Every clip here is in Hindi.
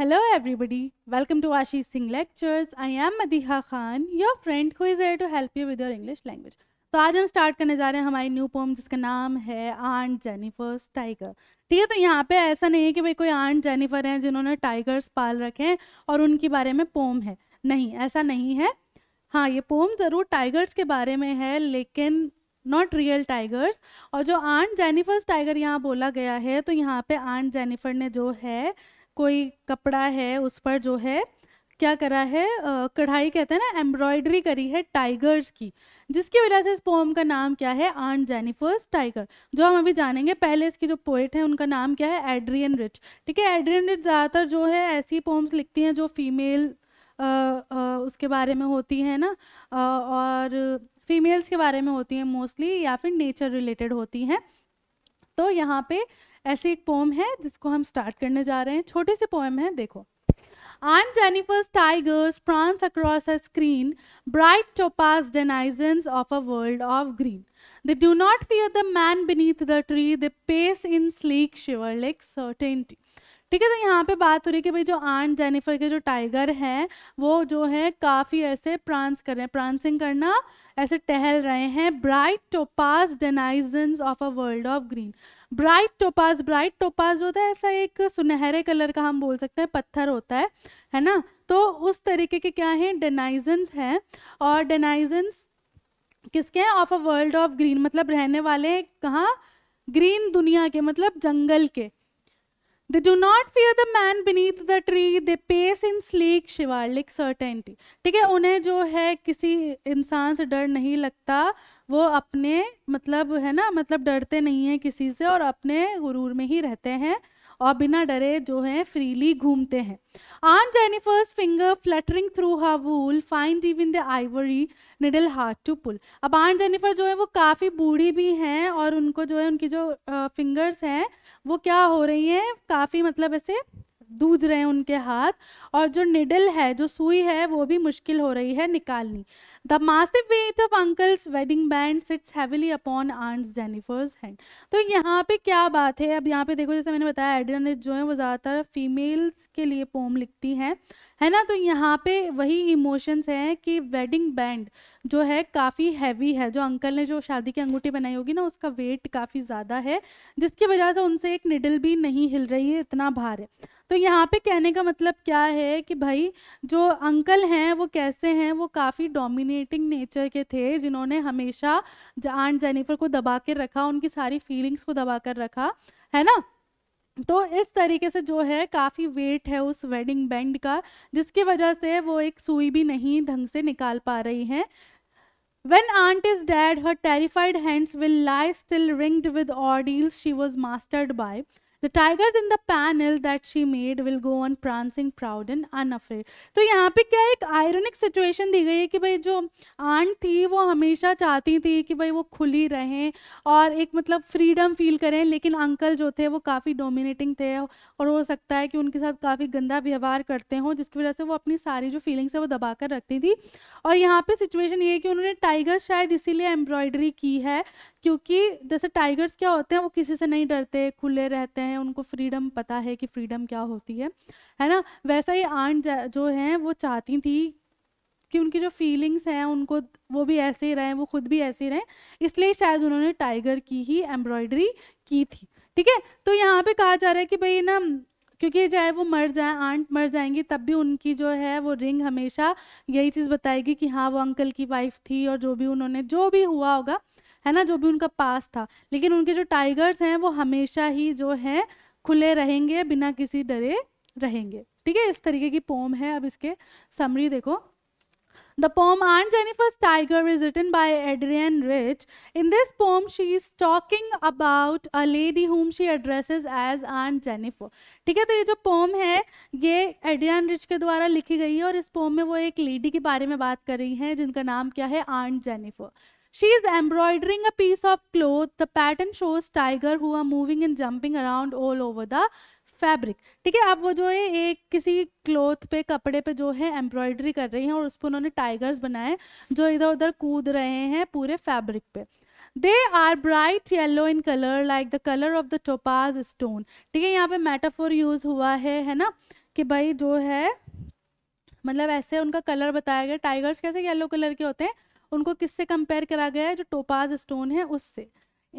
Hello everybody, welcome to Ashish Singh Lectures. I am Madiha Khan, your friend who is here to help you with your English language. तो आज हम स्टार्ट करने जा रहे हैं हमारी न्यू पोम जिसका नाम है आंट जेनिफर्स टाइगर ठीक है तो यहाँ पे ऐसा नहीं है कि भाई कोई आंट जेनिफर हैं जिन्होंने टाइगर्स पाल रखे हैं और उनके बारे में पोम है नहीं ऐसा नहीं है हाँ ये पोम ज़रूर टाइगर्स के बारे में है लेकिन नॉट रियल टाइगर्स और जो आंट जेनिफर्स टाइगर यहाँ बोला गया है तो यहाँ पे आंट जेनिफर ने जो है कोई कपड़ा है उस पर जो है क्या करा है कढ़ाई कहते हैं ना एम्ब्रॉयडरी करी है टाइगर्स की जिसकी वजह से इस पोम का नाम क्या है आंट जेनिफर्स टाइगर जो हम अभी जानेंगे पहले इसकी जो पोइट है उनका नाम क्या है एड्रियन रिच ठीक है एड्रियन रिच ज़्यादातर जो है ऐसी पोम्स लिखती हैं जो फीमेल आ, आ, उसके बारे में होती हैं ना आ, और फीमेल्स के बारे में होती हैं मोस्टली या फिर नेचर रिलेटेड होती हैं तो यहाँ पे ऐसी एक पोम है जिसको हम स्टार्ट करने जा रहे हैं छोटे से पोएम है देखो aunt Jennifer's tigers prance across a screen bright topaz denizens of a world of green they do not fear the man beneath the tree the pace in sleek chivalric like certainty ठीक है तो यहाँ पे बात हो रही है कि भाई जो आंट जेनिफर के जो टाइगर हैं वो जो है काफ़ी ऐसे प्रांस कर रहे हैं प्रांसिंग करना ऐसे टहल रहे हैं bright topaz denizens of a world of green bright topaz bright topaz होता है ऐसा एक सुनहरे कलर का हम बोल सकते हैं पत्थर होता है है ना तो उस तरीके के क्या हैं डेनाइजन्स हैं और डेनाइजन्स किसके हैं of a world of green मतलब रहने वाले कहाँ ग्रीन दुनिया के मतलब जंगल के They do not fear the man beneath the tree. They pace in sleek chivalric certainty. ठीक है उन्हें जो है किसी इंसान से डर नहीं लगता वो अपने मतलब है ना मतलब डरते नहीं है किसी से और अपने गुरूर में ही रहते हैं और बिना डरे जो है फ्रीली घूमते हैं aunt Jennifer's finger fluttering through her wool find even the ivory needle hard to pull अब आन जेनिफर जो है वो काफ़ी बूढ़ी भी हैं और उनको जो है उनकी जो फिंगर्स हैं वो क्या हो रही हैं काफ़ी मतलब ऐसे दूज रहे हैं उनके हाथ और जो निडल है जो सुई है वो भी मुश्किल हो रही है निकालनी the massive weight of uncles wedding band sits heavily upon aunt's Jennifer's hand तो यहाँ पे क्या बात है अब यहाँ पे देखो जैसे मैंने बताया एड्रियानिट जो है वो ज़्यादातर फीमेल्स के लिए पोम लिखती हैं है ना तो यहाँ पे वही इमोशंस हैं कि वेडिंग बैंड जो है काफ़ी हैवी है जो अंकल ने जो शादी की अंगूठी बनाई होगी ना उसका वेट काफ़ी ज़्यादा है जिसकी वजह से उनसे एक निडल भी नहीं हिल रही है इतना भार है तो यहाँ पे कहने का मतलब क्या है कि भाई जो अंकल हैं वो कैसे हैं वो काफ़ी डोमिनेटिंग नेचर के थे जिन्होंने हमेशा आंट जेनिफर को दबा के रखा उनकी सारी फीलिंग्स को दबा कर रखा है ना तो इस तरीके से जो है काफ़ी वेट है उस वेडिंग बैंड का जिसकी वजह से वो एक सुई भी नहीं ढंग से निकाल पा रही हैं When aunt is dead, her terrified hands will lie still ringed with ordeals she was mastered by. The tigers in the panel that she made will go on prancing proud and unafraid. तो यहाँ पे क्या एक ironic situation दी गई है कि भाई जो आंट थी वो हमेशा चाहती थी कि भाई वो खुली रहें और एक मतलब फ्रीडम फील करें लेकिन अंकल जो थे वो काफ़ी डोमिनेटिंग थे और हो सकता है कि उनके साथ काफ़ी गंदा व्यवहार करते हों जिसकी वजह से वो अपनी सारी जो फीलिंग्स है वो दबा कर रखती थी और यहाँ पे सिचुएशन ये है कि उन्होंने टाइगर शायद इसीलिए एम्ब्रॉयडरी की है क्योंकि जैसे टाइगर्स क्या होते हैं वो किसी से नहीं डरते खुले रहते हैं उनको फ्रीडम पता है कि फ्रीडम क्या होती है है ना वैसा ही आंट जो हैं वो चाहती थी कि उनकी जो फीलिंग्स हैं उनको वो भी ऐसे ही रहें वो खुद भी ऐसे ही रहें इसलिए शायद उन्होंने टाइगर की ही एम्ब्रॉयडरी की थी ठीक है तो यहाँ पे कहा जा रहा है कि भाई ना क्योंकि चाहे वो मर जाए आंट मर जाएंगी तब भी उनकी जो है वो रिंग हमेशा यही चीज़ बताएगी कि हाँ वो अंकल की वाइफ थी और जो भी उन्होंने जो भी हुआ होगा है ना जो भी उनका पास था लेकिन उनके जो टाइगर्स हैं वो हमेशा ही जो है खुले रहेंगे बिना किसी डरे रहेंगे ठीक है इस तरीके की पोम है अब इसके समरी देखो The poem Aunt Jennifer's Tiger is written by Adrienne Rich. In this poem, she is talking about a lady whom she addresses as Aunt Jennifer. ठीक है तो ये जो पोम है ये एड्रियन रिच के द्वारा लिखी गई है और इस पोम में वो एक लेडी के बारे में बात कर रही हैं जिनका नाम क्या है aunt Jennifer She is embroidering a piece of cloth. The pattern shows tiger who are moving and jumping around all over the fabric ठीक है अब वो जो है एक किसी क्लोथ पे कपड़े पे जो है एम्ब्रॉयडरी कर रही हैं और उस पर उन्होंने टाइगर्स बनाए जो इधर उधर कूद रहे हैं पूरे फैब्रिक पे they are bright yellow in colour like the colour of the topaz stone ठीक है यहाँ पे मेटाफोर यूज हुआ है है ना कि भाई जो है मतलब ऐसे उनका कलर बताया गया टाइगर्स कैसे येलो कलर के होते हैं उनको किससे कंपेयर करा गया है जो टोपाज स्टोन है उससे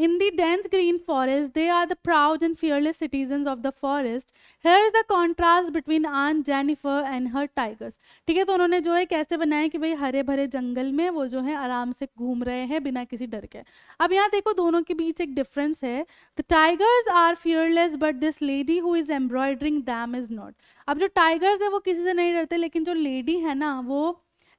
in the dense green forest they are the proud and fearless citizen of the forest here is the contrast between Aunt Jennifer and her tigers ठीक है तो उन्होंने जो है कैसे बनाया कि भाई हरे भरे जंगल में वो जो है आराम से घूम रहे हैं बिना किसी डर के अब यहाँ देखो दोनों के बीच एक डिफरेंस है the tigers are fearless but this lady who is embroidering them is not अब जो टाइगर्स है वो किसी से नहीं डरते लेकिन जो लेडी है ना वो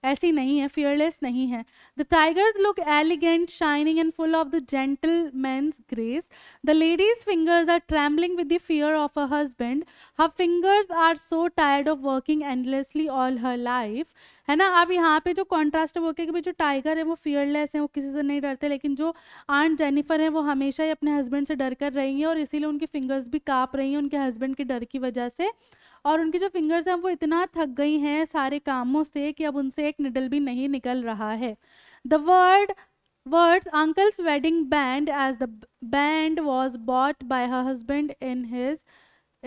ऐसी नहीं है फियरलेस नहीं है the tigers look elegant shining and full of the gentleman's grace the ladies fingers are travelling with the fear of a husband her fingers are so tired of working endlessly all her life है ना अब यहाँ पे जो कॉन्ट्रास्ट है वो क्या कि जो टाइगर है वो फियरलेस है वो किसी से नहीं डरते लेकिन जो आंट जेनिफर है वो हमेशा ही अपने हस्बैंड से डर कर रही हैं और इसीलिए उनकी फिंगर्स भी काँप रही हैं उनके हस्बैंड के डर की वजह से और उनकी जो फिंगर्स हैं वो इतना थक गई हैं सारे कामों से कि अब उनसे एक निडल भी नहीं निकल रहा है the word words uncles wedding band as the band was bought by her husband in his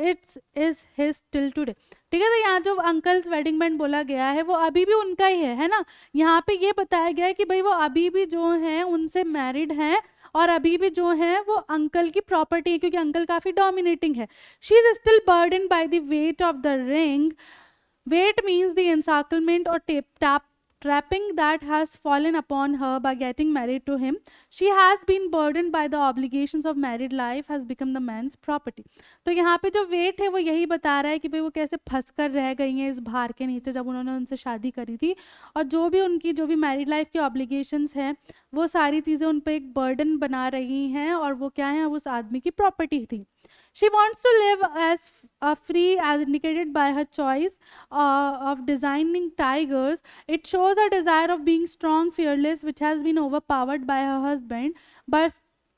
it's is his till today ठीक है तो यहाँ जो अंकल्स वेडिंग बैंड बोला गया है वो अभी भी उनका ही है है ना यहाँ पे ये बताया गया है कि भाई वो अभी भी जो हैं उनसे मैरिड हैं और अभी भी जो है वो अंकल की प्रॉपर्टी है क्योंकि अंकल काफ़ी डोमिनेटिंग है she is still burden by the weight of the ring weight means the encirclement और tape tap trapping that has fallen upon her by getting married to him she has been burdened by the obligations of married life has become the man's property तो यहाँ पे जो वेट है वो यही बता रहा है कि भाई वो कैसे फंस कर रह गई हैं इस भार के नीचे जब उन्होंने उनसे शादी करी थी और जो भी उनकी जो भी मैरिड लाइफ की ऑब्लिगेशन हैं वो सारी चीज़ें उन पर एक बर्डन बना रही हैं और वो क्या है उस आदमी की प्रॉपर्टी थी she wants to live as free as indicated by her choice of designing tigers it shows a desire of being strong fearless which has been over powered by her husband but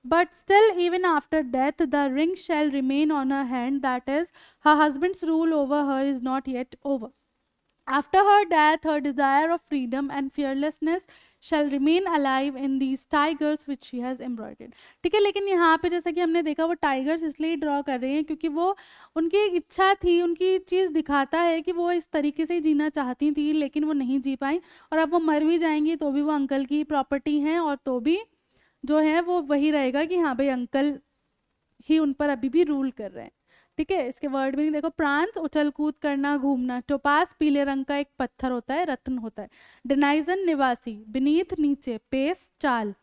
but still even after death the ring shall remain on her hand that is her husbands rule over her is not yet over After her death, her desire of freedom and fearlessness shall remain alive in these tigers which she has embroidered. ठीक है लेकिन यहाँ पे जैसा कि हमने देखा वो tigers इसलिए ड्रॉ कर रहे हैं क्योंकि वो उनकी इच्छा थी उनकी चीज़ दिखाता है कि वो इस तरीके से जीना चाहती थी लेकिन वो नहीं जी पाई और अब वो मर भी जाएंगी तो भी वो अंकल की प्रॉपर्टी हैं और तो भी जो है वो वही रहेगा कि हाँ भाई अंकल ही उन पर अभी भी रूल कर रहे हैं ठीक है इसके वर्ड मीनिंग देखो प्रांत उछल कूद करना घूमना टोपास पीले रंग का एक पत्थर होता है रत्न होता है डिनाइजन निवासी बिनीत नीचे पेस चाल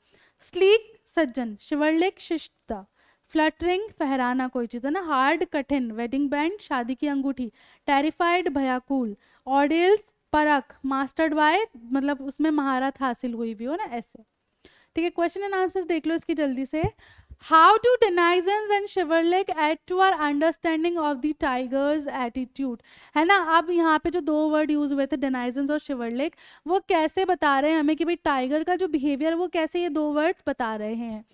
स्लीक सज्जन शिवरलिक शिष्टता फ्लटरिंग फहराना कोई चीज़ है ना हार्ड कठिन वेडिंग बैंड शादी की अंगूठी टेरिफाइड भयाकूल ऑडियल्स परख मास्टर्ड बाय मतलब उसमें महारत हासिल हुई भी हो ना ऐसे ठीक है क्वेश्चन एंड आंसर्स देख लो इसकी जल्दी से How do denizens and Shiverlick add to our understanding of the tiger's attitude? है ना अब यहाँ पे जो दो वर्ड यूज हुए थे denizens और Shiverlick वो कैसे बता रहे हैं हमें कि भाई टाइगर का जो बिहेवियर वो कैसे ये दो वर्ड्स बता रहे हैं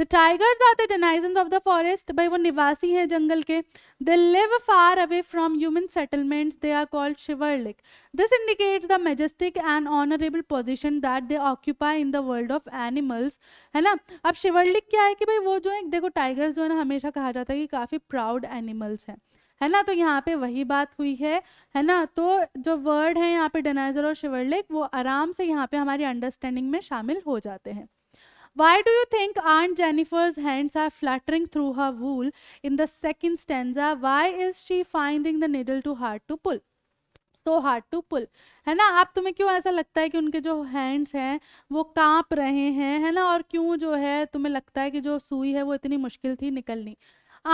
the tigers are the denizen of the forest भाई वो निवासी हैं जंगल के they live far away from human settlements they are called chivalric this indicates the majestic and honourable position that they occupy in the world of animals है ना अब शिवरलिक क्या है कि भाई वो जो है देखो टाइगर्स जो है ना हमेशा कहा जाता है कि काफ़ी प्राउड एनिमल्स हैं है ना तो यहाँ पे वही बात हुई है है ना तो जो वर्ड है यहाँ पे डेनाइजर और शिवरलेक वो आराम से यहाँ पे हमारी अंडरस्टैंडिंग में शामिल हो जाते हैं Why do you think Aunt Jennifer's hands are fluttering through her wool in the second stanza? Why is she finding the needle too hard to pull? so hard to pull है ना आप तुम्हें क्यों ऐसा लगता है कि उनके जो हैंड्स हैं वो कांप रहे हैं है ना और क्यों जो है तुम्हें लगता है कि जो सुई है वो इतनी मुश्किल थी निकलनी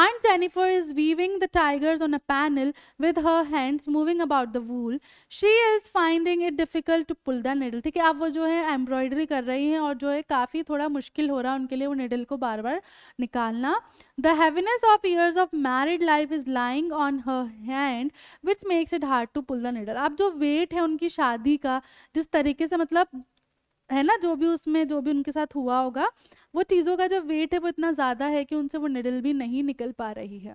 Aunt Jennifer is weaving the tigers on a panel with her hands moving about the wool. She is finding it difficult to pull the needle. ठीक है आप वो जो है एम्ब्रॉयडरी कर रही हैं और जो है काफ़ी थोड़ा मुश्किल हो रहा है उनके लिए वो निडल को बार बार निकालना The heaviness of years of married life is lying on her hand, which makes it hard to pull the needle. अब जो वेट है उनकी शादी का जिस तरीके से मतलब है ना जो भी उसमें जो भी उनके साथ हुआ होगा वो चीज़ों का जो वेट है वो इतना ज़्यादा है कि उनसे वो निडल भी नहीं निकल पा रही है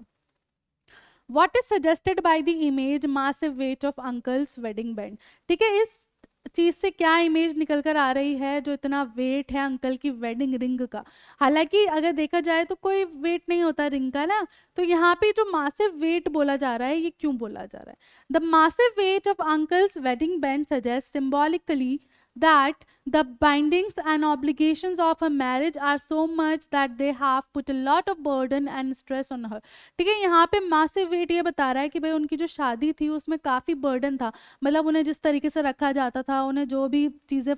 what is suggested by the image mass weight of uncles wedding band ठीक है इस चीज़ से क्या इमेज निकल कर आ रही है जो इतना वेट है अंकल की वेडिंग रिंग का हालांकि अगर देखा जाए तो कोई वेट नहीं होता रिंग का ना तो यहाँ पे जो मासिव वेट बोला जा रहा है ये क्यों बोला जा रहा है the massive weight of uncles wedding band suggest symbolically that the bindings and obligations of a marriage are so much that they have put a lot of burden and stress on her ठीक है यहाँ पे मासिव वेट ये बता रहा है कि भाई उनकी जो शादी थी उसमें काफ़ी बर्डन था मतलब उन्हें जिस तरीके से रखा जाता था उन्हें जो भी चीज़ें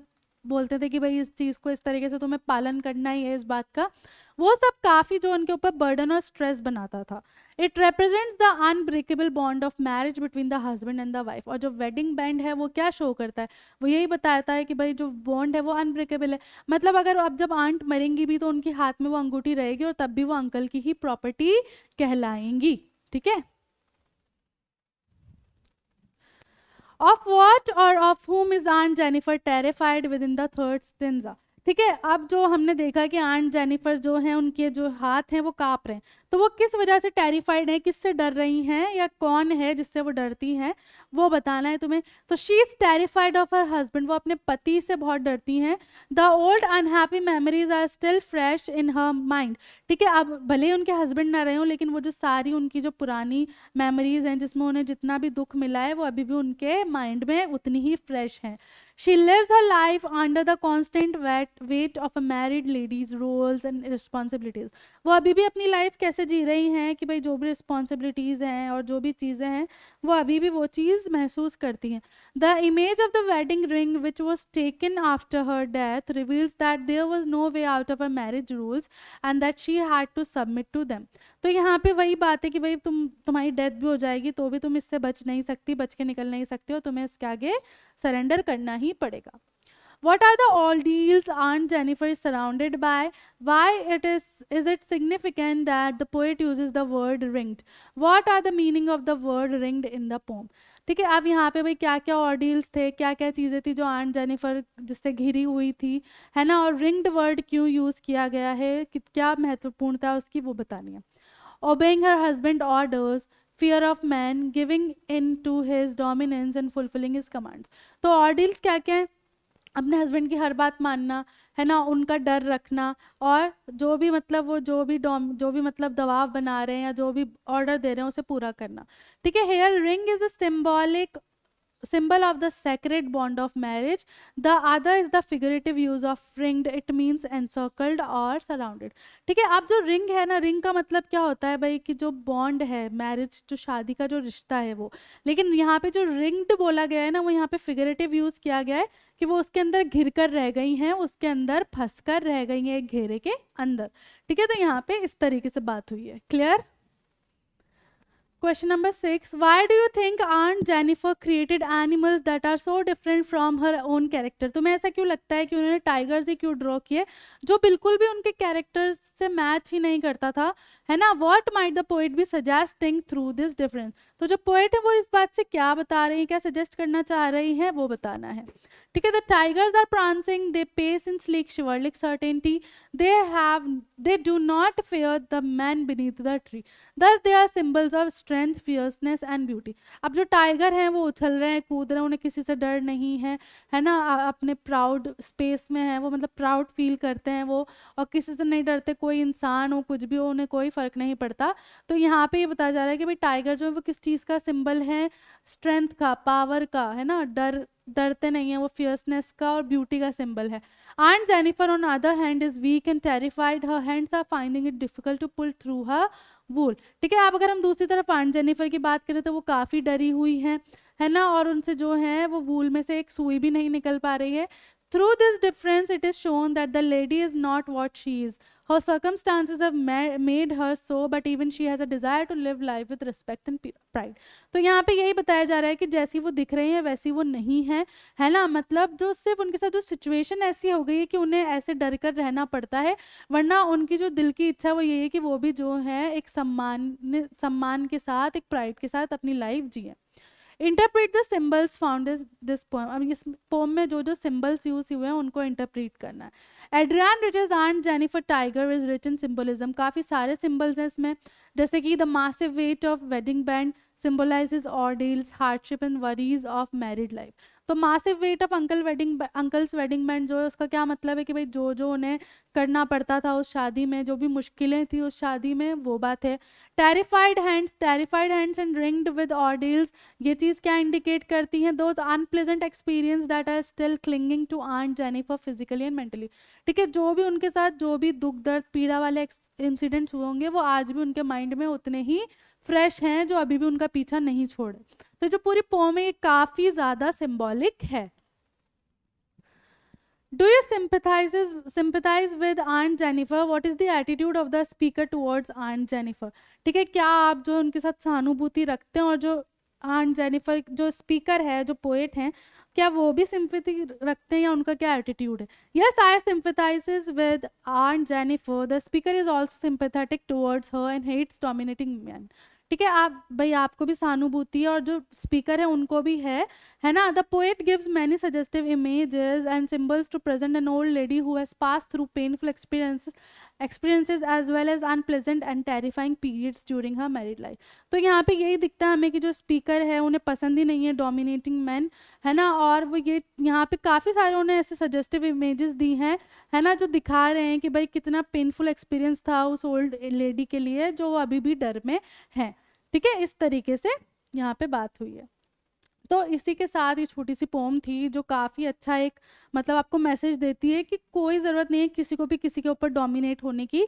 बोलते थे कि भाई इस चीज़ को इस तरीके से तुम्हें पालन करना ही है इस बात का वो सब काफ़ी जो उनके ऊपर बर्डन और स्ट्रेस बनाता था it represents the unbreakable bond of marriage between the husband and the wife और जो वेडिंग बैंड है वो क्या शो करता है वो यही बताता है कि भाई जो बॉन्ड है वो अनब्रेकेबल है मतलब अगर अब जब आंट मरेंगी भी तो उनके हाथ में वो अंगूठी रहेगी और तब भी वो अंकल की ही प्रॉपर्टी कहलाएंगी ठीक है ऑफ वॉट और of whom is Aunt Jennifer terrified with in third stanza ठीक है अब जो हमने देखा कि आंट जेनिफर जो है उनके जो हाथ हैं वो काँप रहे हैं तो वो किस वजह से टेरिफाइड है किससे डर रही हैं या कौन है जिससे वो डरती हैं वो बताना है तुम्हें तो she is terrified of her husband वो अपने पति से बहुत डरती हैं the old unhappy memories are still fresh in her mind ठीक है अब भले ही उनके हस्बैंड ना रहे हों लेकिन वो जो सारी उनकी जो पुरानी मेमोरीज हैं जिसमें उन्हें जितना भी दुख मिला है वो अभी भी उनके माइंड में उतनी ही फ्रेश हैं she lives her life under the constant weight of a married ladies roles and responsibilities वो अभी भी अपनी लाइफ कैसे जी रही हैं कि भाई जो भी रिस्पॉन्सिबिलिटीज़ हैं और जो भी चीज़ें हैं वो अभी भी वो चीज़ महसूस करती हैं the image of the wedding ring which was taken after her death reveals that there was no way out of a marriage rules and that she had to submit to them तो यहाँ पे वही बात है कि भाई तुम तुम्हारी डेथ भी हो जाएगी तो भी तुम इससे बच नहीं सकती बच के निकल नहीं सकते हो तुम्हें इसके आगे सरेंडर करना ही पड़ेगा What are the ordeals Aunt Jennifer is surrounded by? Why it is is it significant that the poet uses the word ringed? What are the meaning of the word ringed in the poem? ठीक है अब यहाँ पे भाई क्या क्या ऑडियल्स थे क्या क्या चीज़ें थी जो आंट जेनिफर जिससे घिरी हुई थी है ना और रिंग्ड वर्ड क्यों यूज़ किया गया है कि क्या महत्वपूर्णता उसकी वो बतानी है obeying her husband orders fear of man giving in to his dominance and fulfilling his commands तो ऑडियल्स क्या क्या हैं अपने हस्बैंड की हर बात मानना है ना उनका डर रखना और जो भी मतलब वो जो भी डॉम जो भी मतलब दबाव बना रहे हैं या जो भी ऑर्डर दे रहे हैं उसे पूरा करना ठीक है here ring is a symbolic symbol of the sacred bond of marriage the other is the figurative use of ringed it means encircled or surrounded ठीक है आप जो रिंग है ना रिंग का मतलब क्या होता है भाई कि जो बॉन्ड है मैरिज जो शादी का जो रिश्ता है वो लेकिन यहाँ पे जो रिंग्ड बोला गया है ना वो यहाँ पे फिगरेटिव यूज किया गया है कि वो उसके अंदर घिर कर रह गई हैं उसके अंदर फंस कर रह गई हैं एक घेरे के अंदर ठीक है तो यहाँ पे इस तरीके से बात हुई है clear question number six why do you think Aunt Jennifer created animals that are so different from her own character तुम्हें ऐसा क्यों लगता है कि उन्होंने टाइगर्स ही क्यों ड्रॉ किए जो बिल्कुल भी उनके कैरेक्टर्स से मैच ही नहीं करता था है ना what might the poet be suggesting through this difference तो जो पोएट है वो इस बात से क्या बता रही है क्या सजेस्ट करना चाह रही है वो बताना है ठीक है the tigers are prancing they pace in sleek lick certainty they have they do not fear the man beneath the tree thus they are symbols of strength fierceness and beauty अब जो टाइगर हैं वो उछल रहे हैं कूद रहे हैं उन्हें किसी से डर नहीं है है ना अपने प्राउड स्पेस में है वो मतलब प्राउड फील करते हैं वो और किसी से नहीं डरते कोई इंसान हो कुछ भी हो उन्हें कोई फ़र्क नहीं पड़ता तो यहाँ पे ये बताया जा रहा है कि भाई टाइगर जो है वो किस चीज़ का सिंबल है स्ट्रेंथ का पावर का है ना डर डरते नहीं है वो फियर्सनेस का और ब्यूटी का सिंबल है aunt Jennifer on other hand is weak and terrified her hands are finding it difficult to pull through her wool ठीक है आप अगर हम दूसरी तरफ आंट जेनिफर की बात करें तो वो काफ़ी डरी हुई हैं है ना और उनसे जो है वो वूल में से एक सुई भी नहीं निकल पा रही है through this difference it is shown that the lady is not what she is Her circumstances have made her so, but even she has a desire to live life with respect and pride. तो यहाँ पे यही बताया जा रहा है कि जैसी वो दिख रही है वैसी वो नहीं है है ना मतलब जो सिर्फ उनके साथ जो सिचुएशन ऐसी हो गई है कि उन्हें ऐसे डर कर रहना पड़ता है वरना उनकी जो दिल की इच्छा वो यही है कि वो भी जो है एक सम्मान सम्मान के साथ एक प्राइड के साथ अपनी लाइफ जिए interpret the symbols found this poem अब इस पोम में जो जो सिम्बल्स यूज हुए हैं उनको इंटरप्रेट करना है Adrienne is Aunt Jennifer tiger is in symbolism काफ़ी सारे सिम्बल्स हैं इसमें जैसे कि the massive weight of wedding band symbolize or deals hardship and worries of married life तो massive weight of uncle wedding uncles wedding band जो है उसका क्या मतलब है कि भाई जो जो उन्हें करना पड़ता था उस शादी में जो भी मुश्किलें थी उस शादी में वो बात है terrified hands terrified hands and ringed with ordeals ये चीज़ क्या इंडिकेट करती हैं those unpleasant experience that are still clinging to aunt for physically and mentally ठीक है जो भी उनके साथ जो भी दुख दर्द पीड़ा वाले इंसिडेंट्स हुए होंगे वो आज भी उनके माइंड में उतने ही फ्रेश हैं जो अभी भी उनका पीछा नहीं छोड़े तो जो पूरी पोम है ये काफ़ी ज़्यादा सिम्बॉलिक है Do you sympathize sympathize with Aunt Jennifer? What is the attitude of the speaker towards Aunt Jennifer? ठीक है क्या आप जो उनके साथ सहानुभूति रखते हैं और जो आंट जेनिफर जो स्पीकर है जो पोएट हैं क्या वो भी सिंपथी रखते हैं या उनका क्या एटीट्यूड है yes I sympathise with Aunt Jennifer the speaker is also sympathetic towards her and hates dominating man ठीक है आप भाई आपको भी सहानुभूति है और जो स्पीकर है उनको भी है है ना the poet gives many suggestive images and symbols to present an old lady who has pass through painful experience experiences as well as unpleasant and terrifying periods during her married life तो यहाँ पे यही दिखता है हमें कि जो स्पीकर है उन्हें पसंद ही नहीं है डोमिनेटिंग मैन है ना और वो ये यहाँ पे काफ़ी सारे उन्हें ऐसे सजेस्टिव इमेजेस दी हैं है ना जो दिखा रहे हैं कि भाई कितना पेनफुल एक्सपीरियंस था उस ओल्ड लेडी के लिए जो अभी भी डर में है ठीक है इस तरीके से यहाँ पे बात हुई है तो इसी के साथ ये छोटी सी पोम थी जो काफ़ी अच्छा एक मतलब आपको मैसेज देती है कि कोई ज़रूरत नहीं है किसी को भी किसी के ऊपर डोमिनेट होने की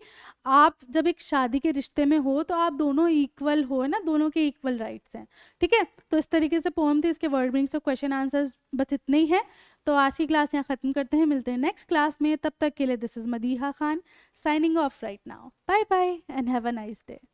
आप जब एक शादी के रिश्ते में हो तो आप दोनों इक्वल हो ना दोनों के इक्वल राइट्स हैं ठीक है तो इस तरीके से पोम थी इसके वर्ड मीनिंग्स और क्वेश्चन आंसर्स बस इतने ही हैं तो आज की क्लास यहाँ ख़त्म करते हैं मिलते हैं नेक्स्ट क्लास में तब तक के लिए this is Madiha Khan signing off right now bye bye and have a nice day